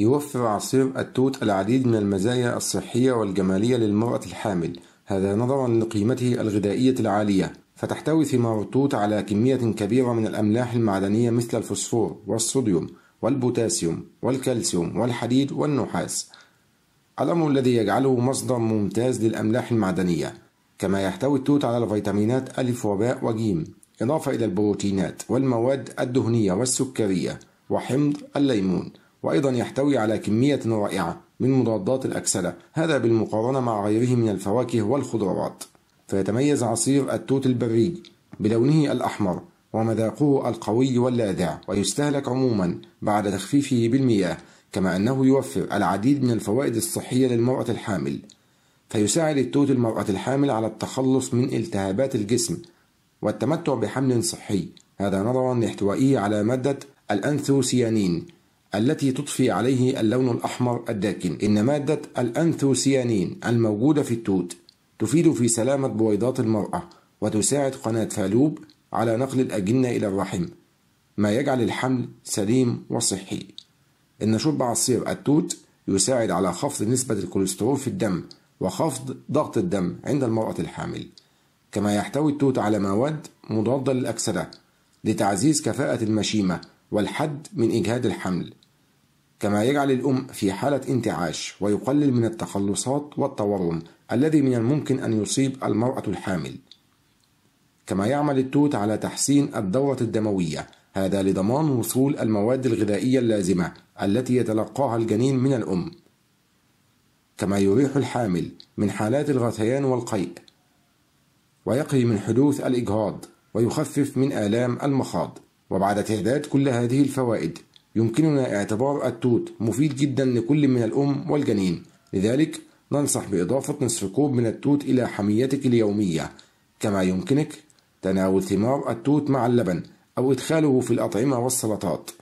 يوفر عصير التوت العديد من المزايا الصحية والجمالية للمرأة الحامل هذا نظرا لقيمته الغذائية العالية فتحتوي ثمار التوت على كمية كبيرة من الأملاح المعدنية مثل الفوسفور والصوديوم والبوتاسيوم والكالسيوم والحديد والنحاس الأمر الذي يجعله مصدر ممتاز للأملاح المعدنية كما يحتوي التوت على الفيتامينات ألف وباء وجيم إضافة إلى البروتينات والمواد الدهنية والسكرية وحمض الليمون وأيضا يحتوي على كمية رائعة من مضادات الأكسدة هذا بالمقارنة مع غيره من الفواكه والخضروات فيتميز عصير التوت البري بلونه الأحمر ومذاقه القوي واللاذع ويستهلك عموما بعد تخفيفه بالمياه كما أنه يوفر العديد من الفوائد الصحية للمرأة الحامل فيساعد التوت المرأة الحامل على التخلص من التهابات الجسم والتمتع بحمل صحي هذا نظرا لاحتوائه على مادة الأنثوسيانين التي تطفي عليه اللون الأحمر الداكن إن مادة الأنثوسيانين الموجودة في التوت تفيد في سلامة بويضات المرأة وتساعد قناة فالوب على نقل الأجنة إلى الرحم ما يجعل الحمل سليم وصحي إن شرب عصير التوت يساعد على خفض نسبة الكوليسترول في الدم وخفض ضغط الدم عند المرأة الحامل كما يحتوي التوت على مواد مضادة للأكسدة لتعزيز كفاءة المشيمة والحد من إجهاد الحمل كما يجعل الأم في حالة انتعاش ويقلل من التخلصات والتورم الذي من الممكن أن يصيب المرأة الحامل كما يعمل التوت على تحسين الدورة الدموية هذا لضمان وصول المواد الغذائية اللازمة التي يتلقاها الجنين من الأم كما يريح الحامل من حالات الغثيان والقيء ويقي من حدوث الإجهاض ويخفف من آلام المخاض وبعد تعداد كل هذه الفوائد يمكننا اعتبار التوت مفيد جدا لكل من الأم والجنين لذلك ننصح بإضافة نصف كوب من التوت إلى حميتك اليومية كما يمكنك تناول ثمار التوت مع اللبن أو إدخاله في الأطعمة والسلطات